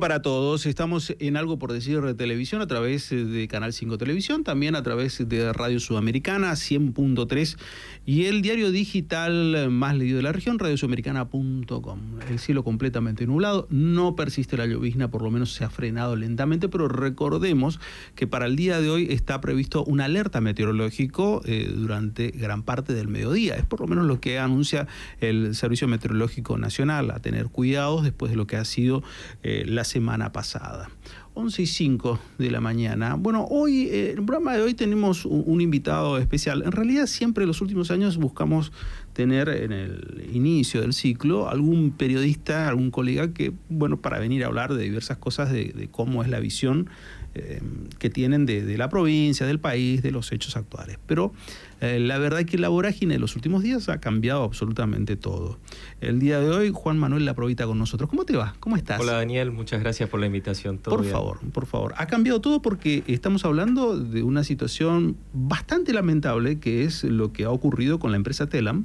para todos. Estamos en Algo por Decir de Televisión a través eh, de Canal 5 Televisión, también a través de Radio Sudamericana 100.3 y el diario digital eh, más leído de la región, radiosudamericana.com. El cielo completamente nublado, no persiste la llovizna, por lo menos se ha frenado lentamente, pero recordemos que para el día de hoy está previsto una alerta meteorológico eh, durante gran parte del mediodía. Es por lo menos lo que anuncia el Servicio Meteorológico Nacional, a tener cuidados después de lo que ha sido la semana pasada. 11 y 5 de la mañana. Bueno, hoy, eh, en el programa de hoy tenemos un, invitado especial. En realidad, siempre en los últimos años buscamos tener en el inicio del ciclo algún periodista, algún colega que, bueno, para venir a hablar de diversas cosas de, cómo es la visión eh, que tienen de, de la provincia, del país, de los hechos actuales. Pero eh, la verdad es que la vorágine de los últimos días ha cambiado absolutamente todo. El día de hoy, Juan Manuel la Laprovita con nosotros. ¿Cómo te va? ¿Cómo estás? Hola Daniel, muchas gracias por la invitación. por favor, por favor. Ha cambiado todo porque estamos hablando de una situación bastante lamentable que es lo que ha ocurrido con la empresa Telam,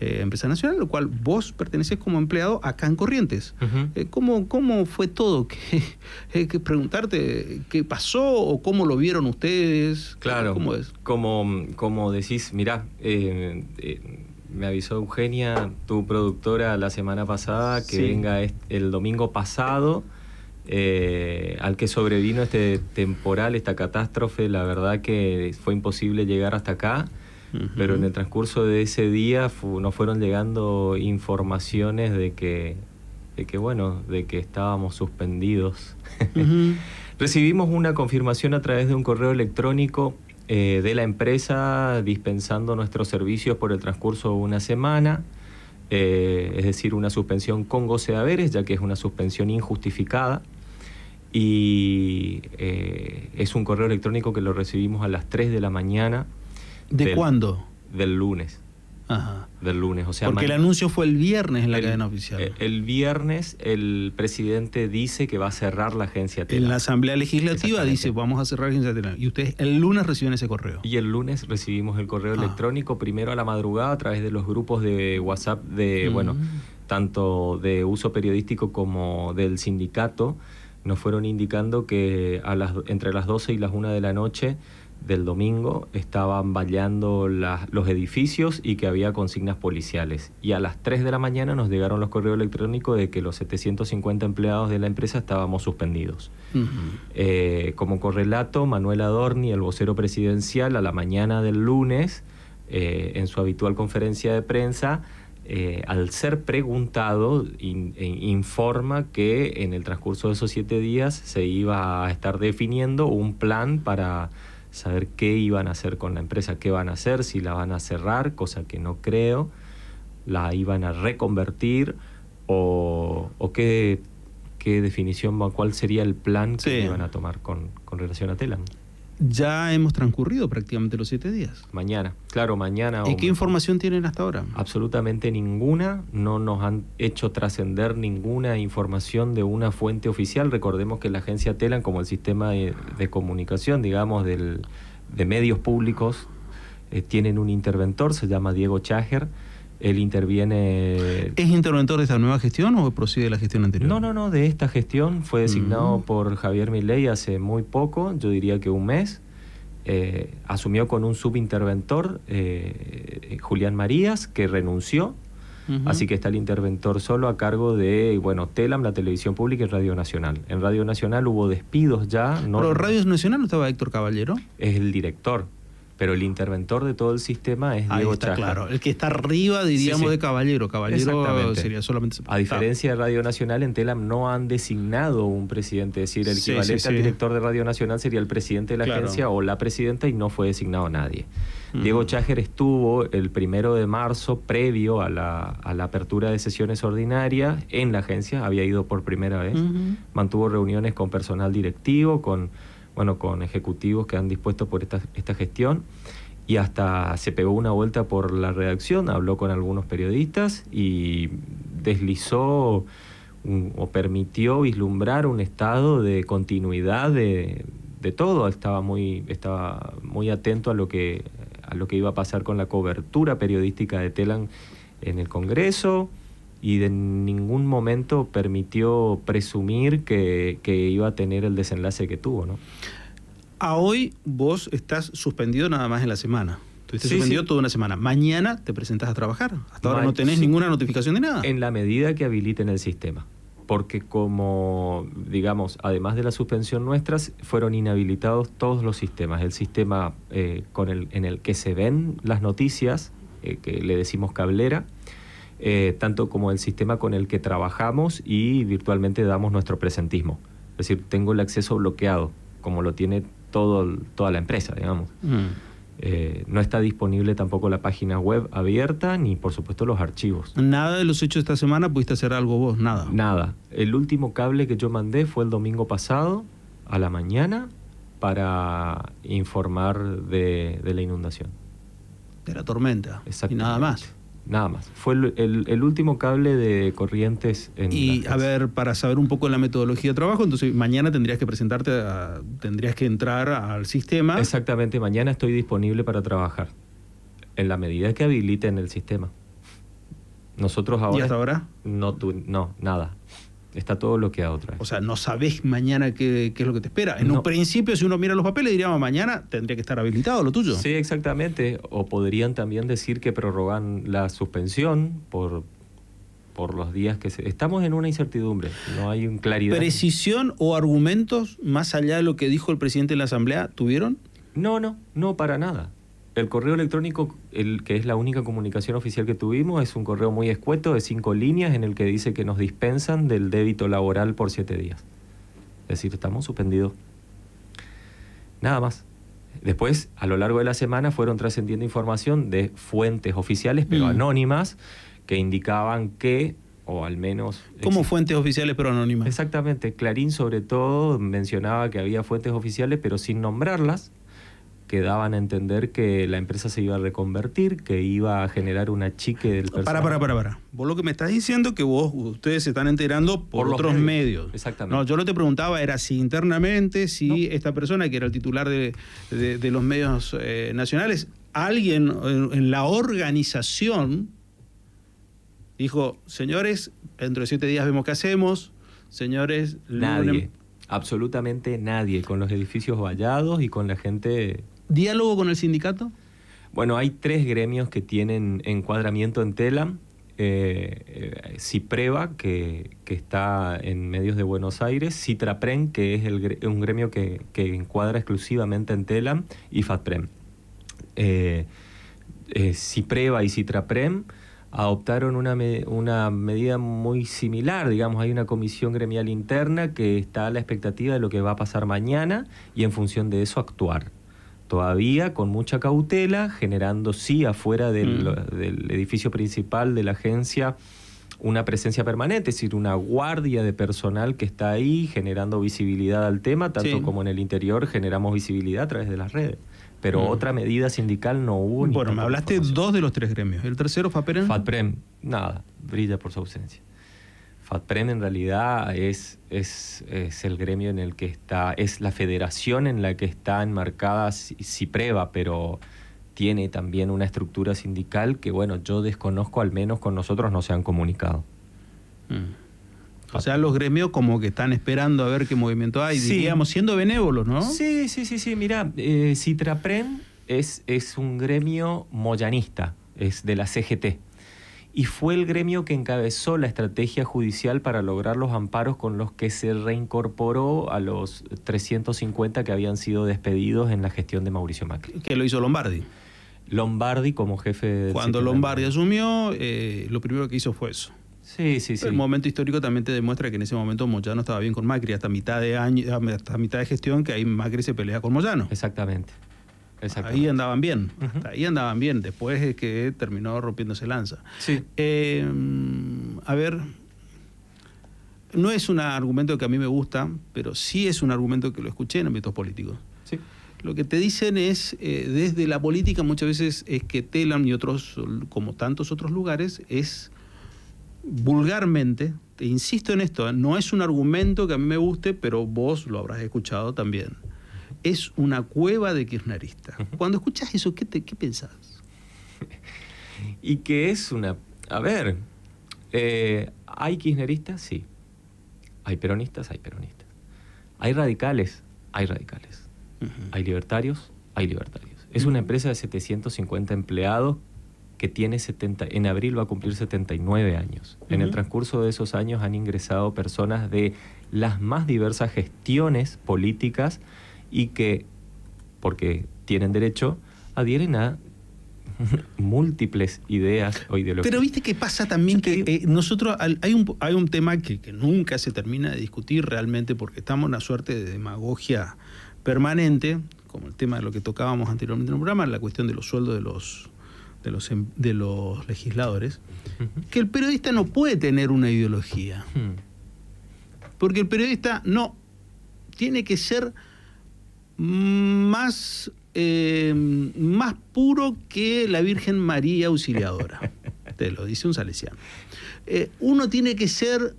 eh, empresa nacional, lo cual vos perteneces como empleado acá en Corrientes. Eh, ¿cómo, fue todo? que, que preguntarte qué pasó o cómo lo vieron ustedes. Claro. ¿Cómo es? Como, como decía decís, mirá, eh, eh, me avisó Eugenia, tu productora, la semana pasada, que venga el domingo pasado. Eh, al que sobrevino este temporal, esta catástrofe, la verdad que fue imposible llegar hasta acá, pero en el transcurso de ese día no nos fueron llegando informaciones de que, bueno, de que estábamos suspendidos. Recibimos una confirmación a través de un correo electrónico eh, de la empresa dispensando nuestros servicios por el transcurso de una semana, eh, es decir, una suspensión con goce de haberes, ya que es una suspensión injustificada. Y eh, es un correo electrónico que lo recibimos a las 3 de la mañana. ¿De cuándo? Del lunes del lunes. O sea, Porque el anuncio fue el viernes en la cadena oficial. Eh, el viernes el presidente dice que va a cerrar la agencia televisión. En la Asamblea Legislativa dice vamos a cerrar la agencia televisión. Y ustedes el lunes reciben ese correo. Y el lunes recibimos el correo ah. electrónico primero a la madrugada a través de los grupos de WhatsApp de, mm. bueno, tanto de uso periodístico como del sindicato. Nos fueron indicando que a las, entre las 12 y las 1 de la noche del domingo estaban vallando los edificios y que había consignas policiales. Y a las 3 de la mañana nos llegaron los correos electrónicos de que los 750 empleados de la empresa estábamos suspendidos. Eh, como correlato, Manuel Adorni, el vocero presidencial, a la mañana del lunes, eh, en su habitual conferencia de prensa, eh, al ser preguntado, informa que en el transcurso de esos siete días se iba a estar definiendo un plan para saber qué iban a hacer con la empresa, qué van a hacer, si la van a cerrar, cosa que no creo, la iban a reconvertir o, qué, qué definición, cuál sería el plan que iban a tomar con, con relación a Telam ya hemos transcurrido prácticamente los siete días. Mañana, claro, mañana. ¿Y qué información tienen hasta ahora? Absolutamente ninguna, no nos han hecho trascender ninguna información de una fuente oficial. Recordemos que la agencia TELAN, como el sistema de, comunicación, digamos, del, de medios públicos, eh, tienen un interventor, se llama Diego Cháger. Él interviene... ¿Es interventor de esta nueva gestión o procede de la gestión anterior? No, no, no, de esta gestión. Fue mm. designado por Javier Milei hace muy poco, yo diría que un mes. Eh, asumió con un subinterventor, eh, Julián Marías, que renunció. Así que está el interventor solo a cargo de, bueno, Telam, la televisión pública y Radio Nacional. En Radio Nacional hubo despidos ya. No... ¿Pero Radio Nacional no estaba Héctor Caballero? Es el director pero el interventor de todo el sistema es Diego está Claro, el que está arriba, diríamos, de Caballero. Caballero sería solamente. A diferencia de Radio Nacional, en TELAM no han designado un presidente. Es decir, el equivalente al director de Radio Nacional sería el presidente de la agencia o la presidenta y no fue designado nadie. Mm. Diego Cháger estuvo el primero de marzo, previo a la, apertura de sesiones ordinarias, en la agencia. Había ido por primera vez. Mantuvo reuniones con personal directivo, con bueno, con ejecutivos que han dispuesto por esta, esta gestión y hasta se pegó una vuelta por la redacción, habló con algunos periodistas y deslizó o permitió vislumbrar un estado de continuidad de, de, todo. Estaba muy, estaba muy atento a lo, que, a lo que iba a pasar con la cobertura periodística de Telan en el Congreso y de ningún momento permitió presumir que, iba a tener el desenlace que tuvo, ¿no? A hoy vos estás suspendido nada más en la semana. Estuviste suspendido toda una semana. Mañana te presentas a trabajar. Hasta ahora no tenés ninguna notificación de nada. En la medida que habiliten el sistema. Porque como, digamos, además de la suspensión nuestra... fueron inhabilitados todos los sistemas. El sistema eh, con el, en el que se ven las noticias, eh, que le decimos cablera, eh, tanto como el sistema con el que trabajamos y virtualmente damos nuestro presentismo. Es decir, tengo el acceso bloqueado, como lo tiene todo, toda la empresa, digamos. Mm. Eh, no está disponible tampoco la página web abierta ni por supuesto los archivos. Nada de los hechos de esta semana, pudiste hacer algo vos, nada. Nada. El último cable que yo mandé fue el domingo pasado a la mañana para informar de, de la inundación. De la tormenta. Y nada más. Nada más. Fue el, último cable de corrientes en. Y a ver, para saber un poco la metodología de trabajo, entonces mañana tendrías que presentarte, tendrías que entrar al sistema. Exactamente, mañana estoy disponible para trabajar. En la medida que habiliten el sistema. Nosotros ahora. ¿Y hasta ahora? No, tú, no, nada está todo bloqueado otra O sea, no sabés mañana qué, es lo que te espera. En un principio, si uno mira los papeles, diríamos mañana tendría que estar habilitado lo tuyo. Sí, exactamente. O podrían también decir que prorrogan la suspensión por, por los días que se... Estamos en una incertidumbre, no hay un claridad. ¿Precisión o argumentos más allá de lo que dijo el presidente de la Asamblea tuvieron? No, no, no, para nada el correo electrónico, el que es la única comunicación oficial que tuvimos, es un correo muy escueto de cinco líneas en el que dice que nos dispensan del débito laboral por siete días. Es decir, estamos suspendidos. Nada más. Después, a lo largo de la semana, fueron trascendiendo información de fuentes oficiales, pero mm. anónimas, que indicaban que, o al menos... Como fuentes oficiales, pero anónimas. Exactamente. Clarín, sobre todo, mencionaba que había fuentes oficiales, pero sin nombrarlas que daban a entender que la empresa se iba a reconvertir, que iba a generar una chique del personal. Para, para, para, para. Vos lo que me estás diciendo es que vos, ustedes se están enterando por, otros medios. Exactamente. No, yo lo que te preguntaba era si internamente, si esta persona que era el titular de, los medios eh, nacionales, alguien en, la organización dijo, señores, dentro de siete días vemos qué hacemos, señores... Nadie. Absolutamente nadie, con los edificios vallados y con la gente diálogo con el sindicato? Bueno, hay tres gremios que tienen encuadramiento en tela: eh, eh, CIPREVA, que, está en medios de Buenos Aires, CitraPrem, que es un gremio que, encuadra exclusivamente en TELAM, y FATPREM. Eh, CIPREVA y CITRAPREM adoptaron una, una, medida muy similar, digamos, hay una comisión gremial interna que está a la expectativa de lo que va a pasar mañana y en función de eso actuar todavía con mucha cautela, generando sí afuera mm. del, edificio principal de la agencia una presencia permanente, es decir, una guardia de personal que está ahí generando visibilidad al tema, tanto como en el interior generamos visibilidad a través de las redes. Pero mm. otra medida sindical no hubo. Bueno, me hablaste dos de los tres gremios. El tercero, FAPREM. FAPREM, nada, brilla por su ausencia. FATPREN en realidad es, es, es, el gremio en el que está, es la federación en la que está enmarcada CIPREVA, pero tiene también una estructura sindical que, bueno, yo desconozco, al menos con nosotros no se han comunicado. Mm. O sea, los gremios como que están esperando a ver qué movimiento hay, digamos, siendo benévolos, ¿no? Sí, sí, sí, sí. Mira, eh, Citrapren es, es un gremio moyanista, es de la CGT y fue el gremio que encabezó la estrategia judicial para lograr los amparos con los que se reincorporó a los 350 que habían sido despedidos en la gestión de Mauricio Macri. ¿Qué lo hizo Lombardi. Lombardi como jefe de... Cuando Lombardi asumió, eh, lo primero que hizo fue eso. Sí, sí, sí. El momento histórico también te demuestra que en ese momento Moyano estaba bien con Macri, hasta mitad de año, hasta mitad de gestión que ahí Macri se pelea con Moyano. Exactamente. Ahí andaban bien, ahí andaban bien, después de que terminó rompiéndose lanza. Eh, a ver, no es un argumento que a mí me gusta, pero sí es un argumento que lo escuché en ámbitos políticos. Lo que te dicen es, eh, desde la política muchas veces es que Telam y otros, como tantos otros lugares, es vulgarmente, te insisto en esto, ¿eh? no es un argumento que a mí me guste, pero vos lo habrás escuchado también es una cueva de kirchneristas... Cuando escuchas eso, ¿qué, te, qué pensás? y que es una... A ver, eh, ¿hay kirchneristas? Sí. ¿Hay peronistas? Hay peronistas. ¿Hay radicales? Hay radicales. ¿Hay libertarios? Hay libertarios. Es una empresa de 750 empleados que tiene 70, en abril va a cumplir 79 años. En el transcurso de esos años han ingresado personas de las más diversas gestiones políticas y que, porque tienen derecho, adhieren a múltiples ideas o ideologías. Pero viste que pasa también que eh, nosotros hay un, hay un tema que, que, nunca se termina de discutir realmente porque estamos en una suerte de demagogia permanente, como el tema de lo que tocábamos anteriormente en el programa, la cuestión de los sueldos de los, de los, em, de los legisladores, que el periodista no puede tener una ideología. Hmm. Porque el periodista no, tiene que ser más, eh, más puro que la Virgen María Auxiliadora. Te lo dice un salesiano. Eh, uno tiene que ser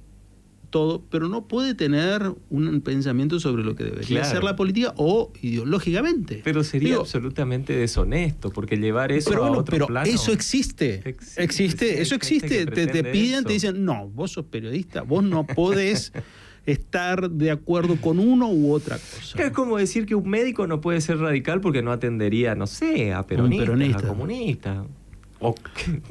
todo, pero no puede tener un pensamiento sobre lo que debería ser la política o ideológicamente. Pero sería absolutamente deshonesto, porque llevar eso pero a bueno, otro pero Eso existe. Existe, eso existe. Te, piden, te dicen, no, vos sos periodista, vos no podés. estar de acuerdo con uno u otra cosa. Es como decir que un médico no puede ser radical porque no atendería, no sé, a peronistas, peronista. a O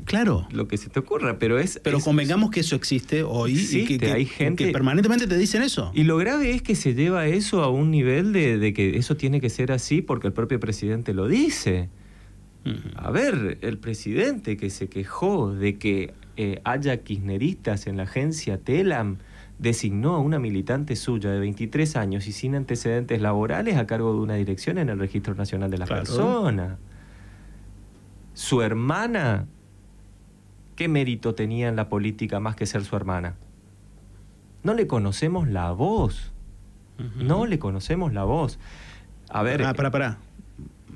claro. Lo que se te ocurra, pero es. Pero convengamos que eso existe hoy y que, hay gente, que permanentemente te dicen eso. Y lo grave es que se lleva eso a un nivel de, que eso tiene que ser así porque el propio presidente lo dice. A ver, el presidente que se quejó de que eh, haya kirchneristas en la agencia TELAM designó a una militante suya de 23 años y sin antecedentes laborales a cargo de una dirección en el Registro Nacional de las Personas. Su hermana, ¿qué mérito tenía en la política más que ser su hermana? No le conocemos la voz. No le conocemos la voz. A ver. Ah, para para.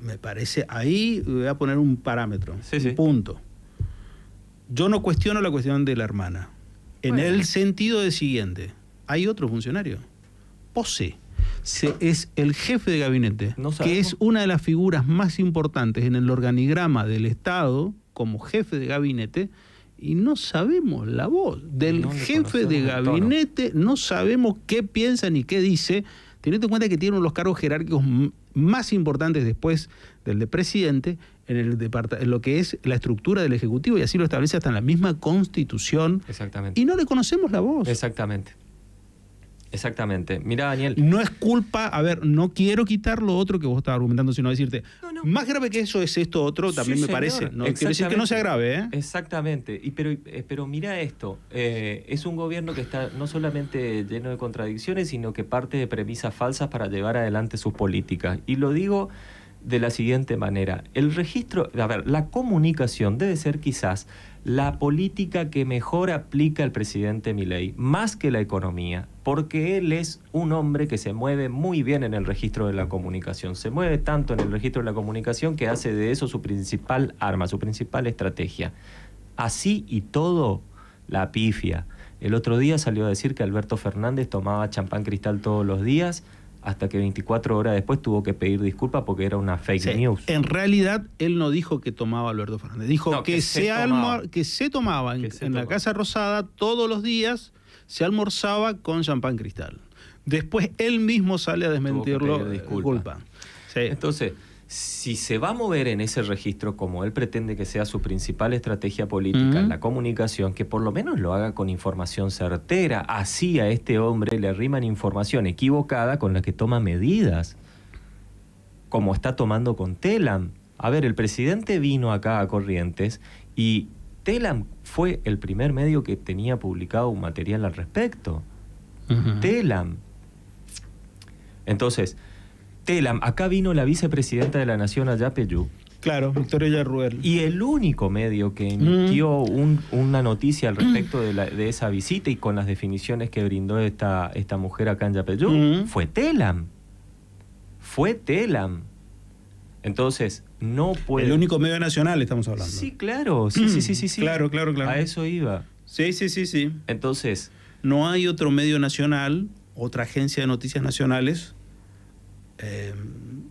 Me parece, ahí voy a poner un parámetro, un punto. Yo no cuestiono la cuestión de la hermana en el sentido de siguiente, hay otro funcionario, Pose. Se, es el jefe de gabinete, que es una de las figuras más importantes en el organigrama del Estado como jefe de gabinete, y no sabemos la voz del jefe de gabinete, no sabemos qué piensa ni qué dice, teniendo en cuenta que tiene uno de los cargos jerárquicos más importantes después del de presidente, en, el lo que es la estructura del Ejecutivo, y así lo establece hasta en la misma Constitución. Exactamente. Y no le conocemos la voz. Exactamente. Exactamente. Mira, Daniel. No es culpa, a ver, no quiero quitar lo otro que vos estabas argumentando, sino decirte, más grave que eso es esto otro, también me parece. No quiero decir que no sea grave, ¿eh? Exactamente. Y, pero, eh, pero mira esto, eh, es un gobierno que está no solamente lleno de contradicciones, sino que parte de premisas falsas para llevar adelante sus políticas. Y lo digo de la siguiente manera. El registro, a ver, la comunicación debe ser quizás la política que mejor aplica el presidente Milei, más que la economía, porque él es un hombre que se mueve muy bien en el registro de la comunicación. Se mueve tanto en el registro de la comunicación que hace de eso su principal arma, su principal estrategia. Así y todo, la pifia. El otro día salió a decir que Alberto Fernández tomaba champán cristal todos los días hasta que 24 horas después tuvo que pedir disculpas porque era una fake news. En realidad, él no dijo que tomaba Alberto Fernández, dijo que, se tomaba. que se en, la Casa Rosada todos los días, se almorzaba con champán cristal. Después él mismo sale a desmentirlo. Disculpa. Eh, sí. Entonces, si se va a mover en ese registro como él pretende que sea su principal estrategia política, la comunicación, que por lo menos lo haga con información certera. Así a este hombre le arriman información equivocada con la que toma medidas, como está tomando con Telam. A ver, el presidente vino acá a Corrientes y Telam fue el primer medio que tenía publicado un material al respecto. Telam. Entonces, Telam. Acá vino la vicepresidenta de la Nación, a Claro, Victoria Yarruel. Y el único medio que mm. emitió una noticia al respecto de, esa visita y con las definiciones que brindó esta, esta mujer acá en Yapeyú mm. fue Telam. Fue Telam. Entonces, no puede. El único medio nacional estamos hablando. Sí, claro. Sí, sí, sí, sí, sí. Claro, claro, claro. A eso iba. Sí, sí, sí, sí. Entonces. No hay otro medio nacional, otra agencia de noticias nacionales eh,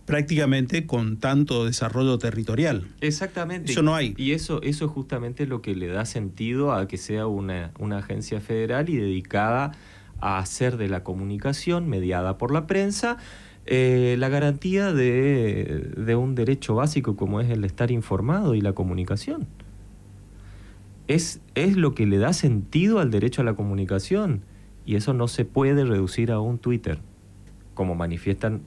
prácticamente con tanto desarrollo territorial. Exactamente. Eso no hay. Y eso, eso es justamente lo que le da sentido a que sea una, agencia federal y dedicada a hacer de la comunicación mediada por la prensa eh, la garantía de, un derecho básico como es el estar informado y la comunicación. Es, es lo que le da sentido al derecho a la comunicación y eso no se puede reducir a un Twitter, como manifiestan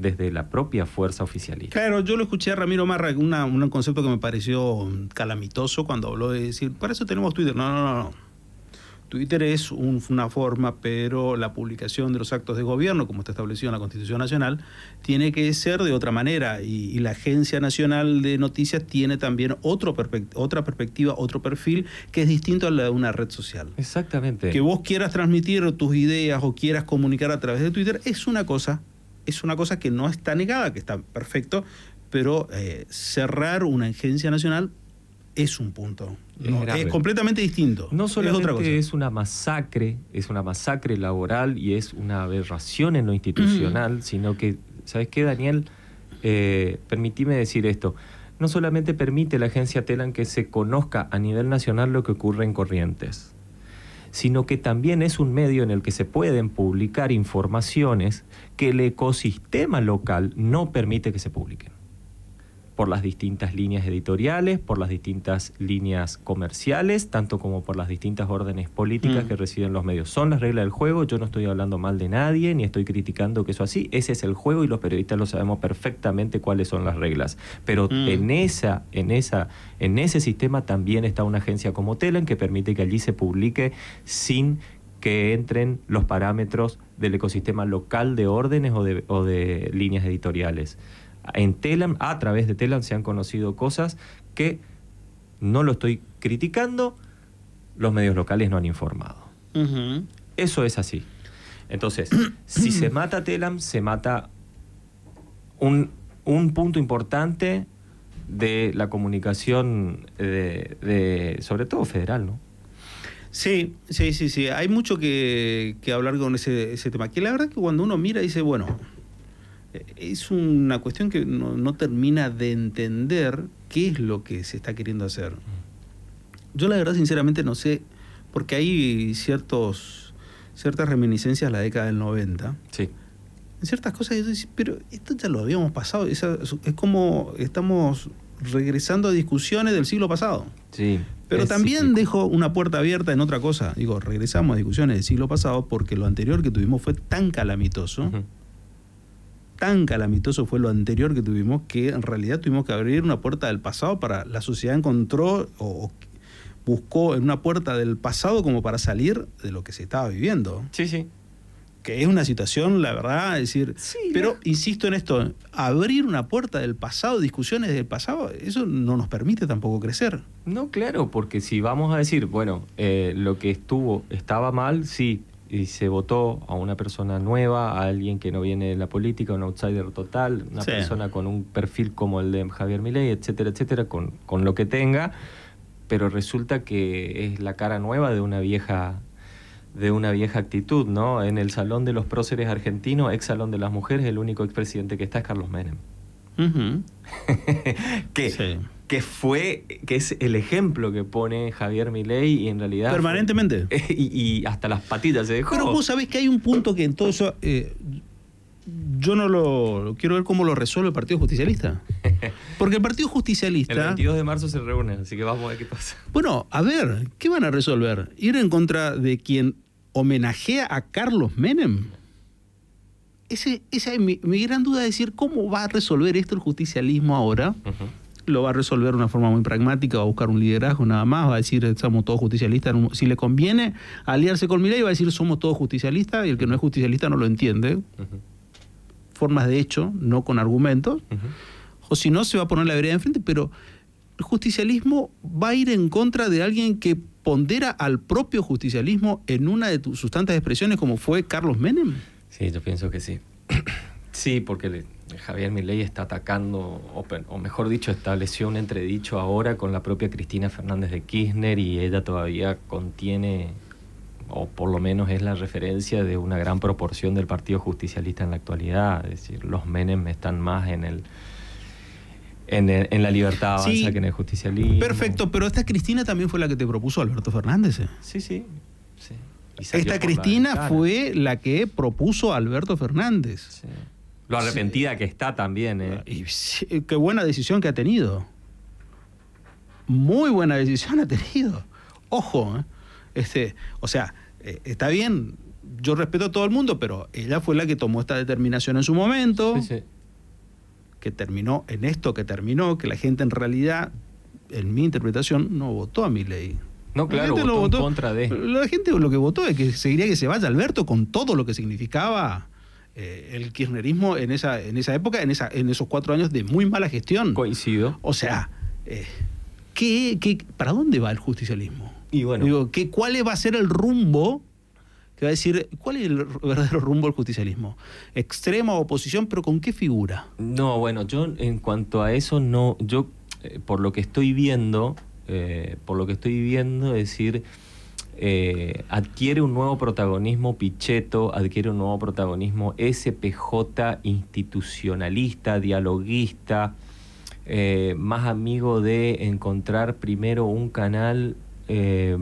desde la propia fuerza oficialista. Claro, yo lo escuché a Ramiro Marra, un concepto que me pareció calamitoso cuando habló de decir, para eso tenemos Twitter. No, no, no. Twitter es una forma, pero la publicación de los actos de gobierno, como está establecido en la Constitución Nacional, tiene que ser de otra manera. Y, la Agencia Nacional de Noticias tiene también otro otra perspectiva, otro perfil, que es distinto a la de una red social. Exactamente. Que vos quieras transmitir tus ideas o quieras comunicar a través de Twitter es una cosa es una cosa que no está negada, que está perfecto, pero eh, cerrar una agencia nacional es un punto. es, completamente distinto. No solamente es, otra cosa. es una masacre, es una masacre laboral y es una aberración en lo institucional, mm. sino que, ¿sabes qué, Daniel? Eh, permitime decir esto. No solamente permite la agencia TELAN que se conozca a nivel nacional lo que ocurre en Corrientes, sino que también es un medio en el que se pueden publicar informaciones que el ecosistema local no permite que se publiquen por las distintas líneas editoriales, por las distintas líneas comerciales, tanto como por las distintas órdenes políticas mm. que reciben los medios. Son las reglas del juego, yo no estoy hablando mal de nadie, ni estoy criticando que eso así, ese es el juego y los periodistas lo sabemos perfectamente cuáles son las reglas. Pero mm. en esa, en esa, en ese sistema también está una agencia como Telen que permite que allí se publique sin que entren los parámetros del ecosistema local de órdenes o de, o de líneas editoriales en Telam, a través de Telam se han conocido cosas que no lo estoy criticando, los medios locales no han informado. Eso es así. Entonces, si se mata Telam, se mata un, punto importante de la comunicación, de, sobre todo federal, ¿no? Sí, sí, sí, sí. Hay mucho que, hablar con ese, tema. Que la verdad que cuando uno mira dice, bueno, es una cuestión que no, termina de entender qué es lo que se está queriendo hacer. Yo la verdad sinceramente no sé, porque hay ciertos, ciertas reminiscencias a la década del 90. Sí. En ciertas cosas yo pero esto ya lo habíamos pasado, es, como estamos regresando a discusiones del siglo pasado. Sí. Pero también dejo una puerta abierta en otra cosa. Digo, regresamos a discusiones del siglo pasado porque lo anterior que tuvimos fue tan calamitoso tan calamitoso fue lo anterior que tuvimos que en realidad tuvimos que abrir una puerta del pasado para la sociedad encontró o, buscó en una puerta del pasado como para salir de lo que se estaba viviendo. Sí, sí. Que es una situación, la verdad, es decir, sí, pero insisto en esto, abrir una puerta del pasado, discusiones del pasado, eso no nos permite tampoco crecer. No, claro, porque si vamos a decir, bueno, eh, lo que estuvo estaba mal, sí, y se votó a una persona nueva, a alguien que no viene de la política, un outsider total, una persona con un perfil como el de Javier Milei, etcétera, etcétera, con, con lo que tenga, pero resulta que es la cara nueva de una vieja de una vieja actitud, ¿no? En el Salón de los Próceres Argentinos, ex Salón de las Mujeres, el único expresidente que está es Carlos Menem. ¿Qué? que fue, que es el ejemplo que pone Javier Milei y en realidad... Permanentemente. y, hasta las patitas se dejó. Pero vos sabés que hay un punto que en todo eso... Eh, yo no lo... Quiero ver cómo lo resuelve el Partido Justicialista. Porque el Partido Justicialista... El 22 de marzo se reúne, así que vamos a ver qué pasa. Bueno, a ver, ¿qué van a resolver? ¿Ir en contra de quien homenajea a Carlos Menem? Ese, esa es mi, gran duda, de decir, ¿cómo va a resolver esto el justicialismo ahora? lo va a resolver de una forma muy pragmática, va a buscar un liderazgo nada más, va a decir somos todos justicialistas, si le conviene aliarse con Milei va a decir somos todos justicialistas y el que no es justicialista no lo entiende. Formas de hecho, no con argumentos. O si no, se va a poner la vereda enfrente, pero el justicialismo va a ir en contra de alguien que pondera al propio justicialismo en una de sus tantas expresiones como fue Carlos Menem. Sí, yo pienso que sí. Sí, porque Javier Milei está atacando, o, mejor dicho, estableció un entredicho ahora con la propia Cristina Fernández de Kirchner y ella todavía contiene, o por lo menos es la referencia de una gran proporción del Partido Justicialista en la actualidad. Es decir, los Menem están más en el... En, la libertad avanza que en el justicialismo. Perfecto, pero esta Cristina también fue la que te propuso Alberto Fernández. ¿eh? Sí, sí. sí. Esta Cristina fue la que propuso Alberto Fernández. Sí. Lo arrepentida que está también. ¿eh? Y, qué buena decisión que ha tenido. Muy buena decisión ha tenido. Ojo, ¿eh? este, o sea, eh, está bien, yo respeto a todo el mundo, pero ella fue la que tomó esta determinación en su momento, sí, que terminó en esto que terminó, que la gente en realidad, en mi interpretación, no votó a mi ley. No, claro, votó, votó en contra de. La gente lo que votó es que seguiría que se vaya Alberto con todo lo que significaba eh, el kirchnerismo en esa, en esa época, en, esa, en esos cuatro años de muy mala gestión. Coincido. O sea, eh, ¿qué, para dónde va el justicialismo? Y bueno. ¿qué, ¿cuál va a ser el rumbo? Que va a decir, ¿cuál es el verdadero rumbo del justicialismo? ¿Extrema oposición, pero con qué figura? No, bueno, yo en cuanto a eso, no, yo eh, por lo que estoy viendo, por lo que estoy viendo, es decir, eh, adquiere un nuevo protagonismo Pichetto, adquiere un nuevo protagonismo SPJ institucionalista, dialoguista, eh, más amigo de encontrar primero un canal eh,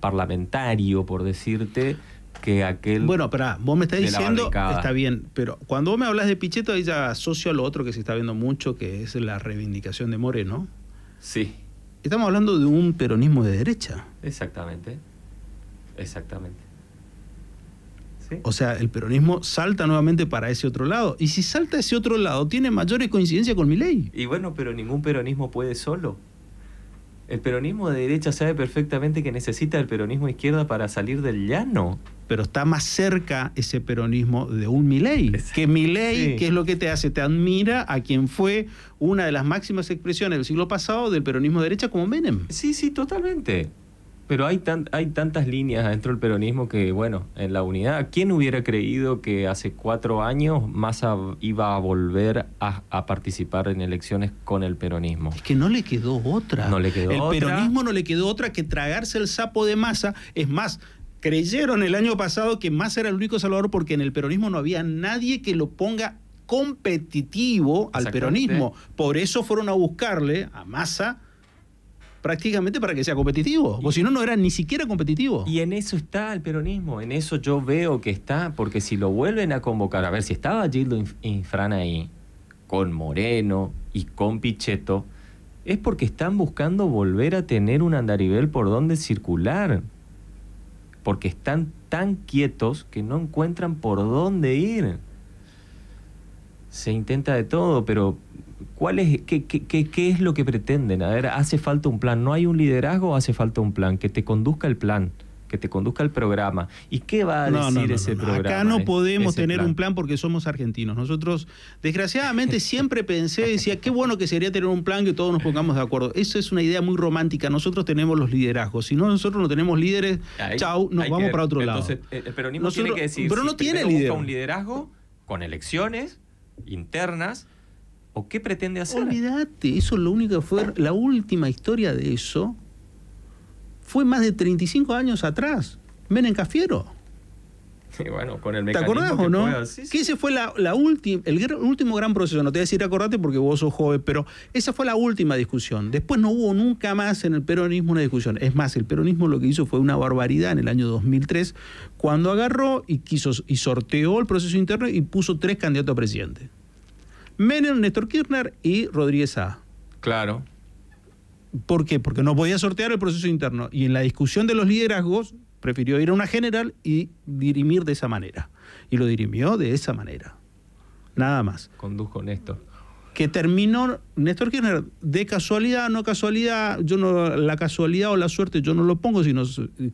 parlamentario, por decirte, que aquel. Bueno, pero vos me estás diciendo, está bien, pero cuando vos me hablas de Pichetto, ahí ya asocio a lo otro que se está viendo mucho, que es la reivindicación de Moreno. Sí. Estamos hablando de un peronismo de derecha. Exactamente. Exactamente. O sea, el peronismo salta nuevamente para ese otro lado. Y si salta ese otro lado, tiene mayores coincidencias con mi ley. Y bueno, pero ningún peronismo puede solo. El peronismo de derecha sabe perfectamente que necesita el peronismo izquierda para salir del llano pero está más cerca ese peronismo de un Milei. Que Milei, que ¿qué es lo que te hace? Te admira a quien fue una de las máximas expresiones del siglo pasado del peronismo de derecha como Menem. Sí, sí, totalmente. Pero hay, tantas líneas dentro del peronismo que, bueno, en la unidad, ¿quién hubiera creído que hace cuatro años Massa iba a volver a, participar en elecciones con el peronismo? Es que no le quedó otra. No le quedó el peronismo no le quedó otra que tragarse el sapo de Massa. Es más, creyeron el año pasado que Massa era el único salvador porque en el peronismo no había nadie que lo ponga competitivo al peronismo. Por eso fueron a buscarle a Massa prácticamente para que sea competitivo. O si no, no era ni siquiera competitivo. Y en eso está el peronismo, en eso yo veo que está, porque si lo vuelven a convocar, a ver, si estaba Gildo Infran ahí, con Moreno y con Pichetto, es porque están buscando volver a tener un andarivel por donde circular porque están tan quietos que no encuentran por dónde ir. Se intenta de todo, pero ¿cuál es, qué, qué, es lo que pretenden? A ver, ¿hace falta un plan? ¿No hay un liderazgo hace falta un plan? Que te conduzca el plan que te conduzca el programa. ¿Y qué va a decir ese programa? Acá no eh, podemos tener un plan porque somos argentinos. Nosotros, desgraciadamente, siempre pensé, decía, qué bueno que sería tener un plan que todos nos pongamos de acuerdo. Eso es una idea muy romántica. Nosotros tenemos los liderazgos. Si no, nosotros no tenemos líderes, chau, nos vamos para otro entonces, lado. Eh, el peronismo no tiene que decir, pero no tiene un liderazgo con elecciones internas, ¿O qué pretende hacer? Olvídate, eso lo único que fue la última historia de eso fue más de 35 años atrás. Menem Cafiero. Y bueno, con el ¿Te acordás o no? Que ese fue la, el, último gran proceso. No te voy a decir acordate porque vos sos joven, pero esa fue la última discusión. Después no hubo nunca más en el peronismo una discusión. Es más, el peronismo lo que hizo fue una barbaridad en el año 2003, cuando agarró y, quiso, y sorteó el proceso interno y puso tres candidatos a presidente. Menem, Néstor Kirchner y Rodríguez A. Claro. ¿Por qué? Porque no podía sortear el proceso interno. Y en la discusión de los liderazgos, prefirió ir a una general y dirimir de esa manera. Y lo dirimió de esa manera. Nada más. Condujo Néstor. Que terminó Néstor Kirchner de casualidad, no casualidad, yo no la casualidad o la suerte yo no lo pongo, sino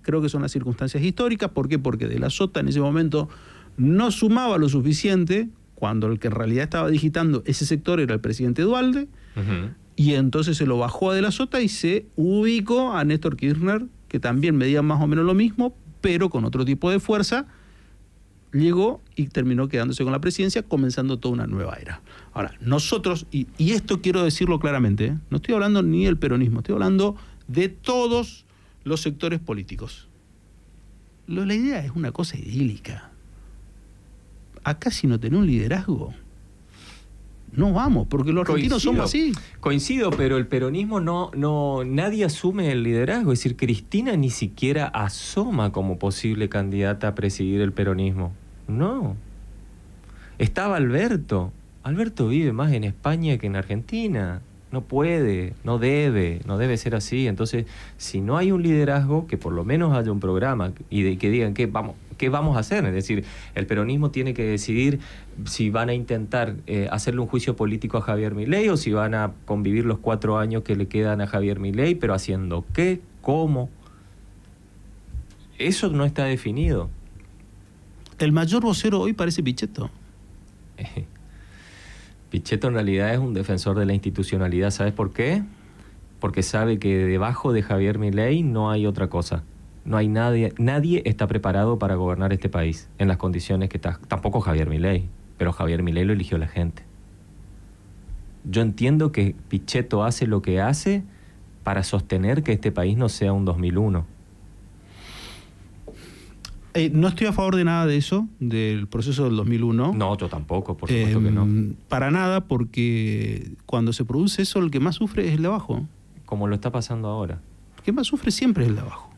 creo que son las circunstancias históricas. ¿Por qué? Porque de la Sota en ese momento no sumaba lo suficiente cuando el que en realidad estaba digitando ese sector era el presidente Dualde. Y entonces se lo bajó a De la Sota y se ubicó a Néstor Kirchner, que también medía más o menos lo mismo, pero con otro tipo de fuerza. Llegó y terminó quedándose con la presidencia, comenzando toda una nueva era. Ahora, nosotros, y, esto quiero decirlo claramente, ¿eh? no estoy hablando ni del peronismo, estoy hablando de todos los sectores políticos. la idea es una cosa idílica. Acá si no tenés un liderazgo, no vamos, porque los argentinos somos así. Coincido, pero el peronismo no, no, nadie asume el liderazgo. Es decir, Cristina ni siquiera asoma como posible candidata a presidir el peronismo. No. Estaba Alberto. Alberto vive más en España que en Argentina. No puede, no debe, no debe ser así. Entonces, si no hay un liderazgo, que por lo menos haya un programa y de, que digan que vamos, qué vamos a hacer. Es decir, el peronismo tiene que decidir si van a intentar eh, hacerle un juicio político a Javier Milei o si van a convivir los cuatro años que le quedan a Javier Milei, pero haciendo qué, cómo. Eso no está definido. El mayor vocero hoy parece Pichetto. Pichetto en realidad es un defensor de la institucionalidad, ¿sabes por qué? Porque sabe que debajo de Javier Milei no hay otra cosa. No hay nadie, nadie está preparado para gobernar este país en las condiciones que está. Tampoco Javier Milei, pero Javier Milei lo eligió la gente. Yo entiendo que Pichetto hace lo que hace para sostener que este país no sea un 2001 eh, no estoy a favor de nada de eso, del proceso del 2001. No, yo tampoco, por supuesto que no. Em, para nada, porque cuando se produce eso, el que más sufre es el de abajo. Como lo está pasando ahora. El que más sufre siempre es el de abajo.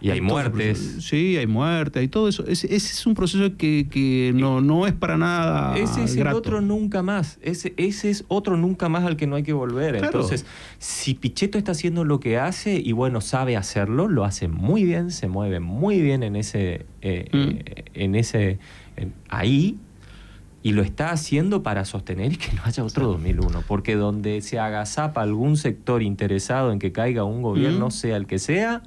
Y hay, muertes. sí, hay muertes, hay todo eso. Ese, es un proceso que, no, no, es para nada. Ese es el otro nunca más. Ese, ese es otro nunca más al que no hay que volver. Entonces, si Pichetto está haciendo lo que hace y bueno, sabe hacerlo, lo hace muy bien, se mueve muy bien en ese. Eh, mm. eh, en ese ahí, y lo está haciendo para sostener y que no haya otro 2001, porque donde se agazapa algún sector interesado en que caiga un gobierno, mm. sea el que sea,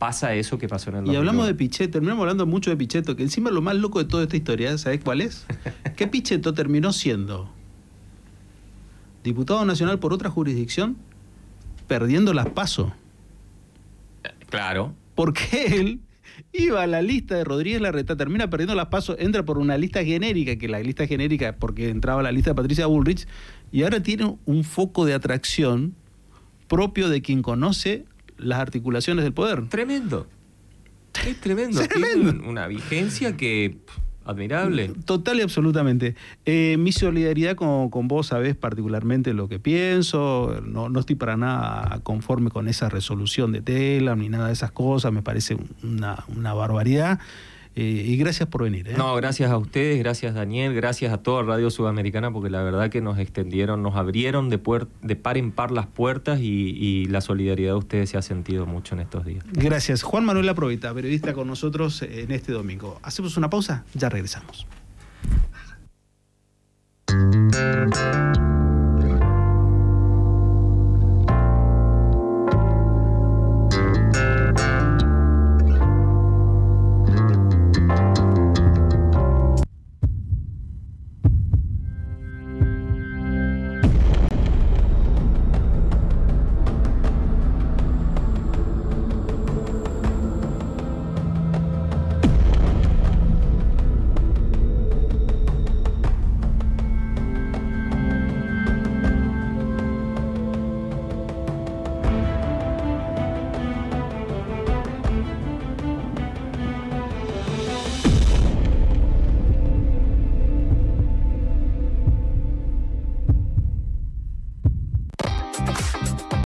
pasa eso que pasó en el Y hablamos de Pichetto, terminamos hablando mucho de Pichetto, que encima lo más loco de toda esta historia, ¿sabes cuál es? que Pichetto terminó siendo diputado nacional por otra jurisdicción, perdiendo las pasos. Eh, claro. Porque él iba a la lista de Rodríguez Larreta, termina perdiendo las pasos, entra por una lista genérica, que la lista genérica, porque entraba la lista de Patricia Bullrich, y ahora tiene un foco de atracción propio de quien conoce las articulaciones del poder. Tremendo. Es tremendo. una vigencia que. Admirable. Total y absolutamente. Eh, mi solidaridad con, vos, sabés particularmente lo que pienso. No, estoy para nada conforme con esa resolución de Telam ni nada de esas cosas. Me parece una, una barbaridad y gracias por venir. ¿eh? No, gracias a ustedes, gracias Daniel, gracias a toda Radio Sudamericana, porque la verdad que nos extendieron, nos abrieron de, de par en par las puertas y, la solidaridad de ustedes se ha sentido mucho en estos días. Gracias. Juan Manuel Aprovita, periodista con nosotros eh, en este domingo. Hacemos una pausa, ya regresamos.